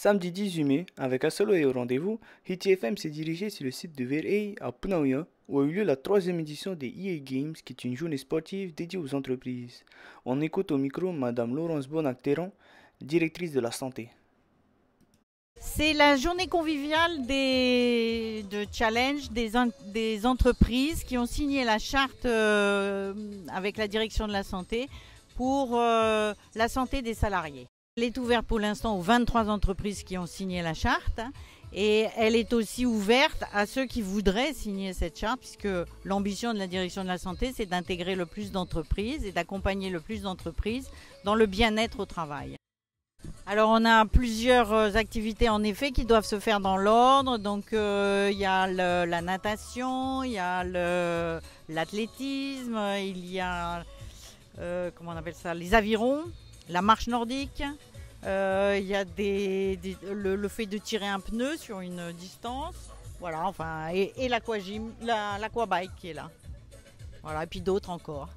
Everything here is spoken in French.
Samedi 18 mai, avec un solo et au rendez-vous, HTFM s'est dirigé sur le site de Verhey à Punaoya où a eu lieu la troisième édition des EA Games, qui est une journée sportive dédiée aux entreprises. On écoute au micro Madame Laurence Bonacteron, directrice de la santé. C'est la journée conviviale des, de challenge des, entreprises qui ont signé la charte euh, avec la direction de la santé pour euh, la santé des salariés. Elle est ouverte pour l'instant aux 23 entreprises qui ont signé la charte. Hein. Et elle est aussi ouverte à ceux qui voudraient signer cette charte, puisque l'ambition de la direction de la santé, c'est d'intégrer le plus d'entreprises et d'accompagner le plus d'entreprises dans le bien-être au travail. Alors on a plusieurs euh, activités en effet qui doivent se faire dans l'ordre. Donc euh, il y a la natation, il y a l'athlétisme, il y a euh, on appelle ça, les avirons la marche nordique, euh, il y a des, le, fait de tirer un pneu sur une distance. Voilà, enfin, et, et l'aquabike la, qui est là. Voilà, et puis d'autres encore.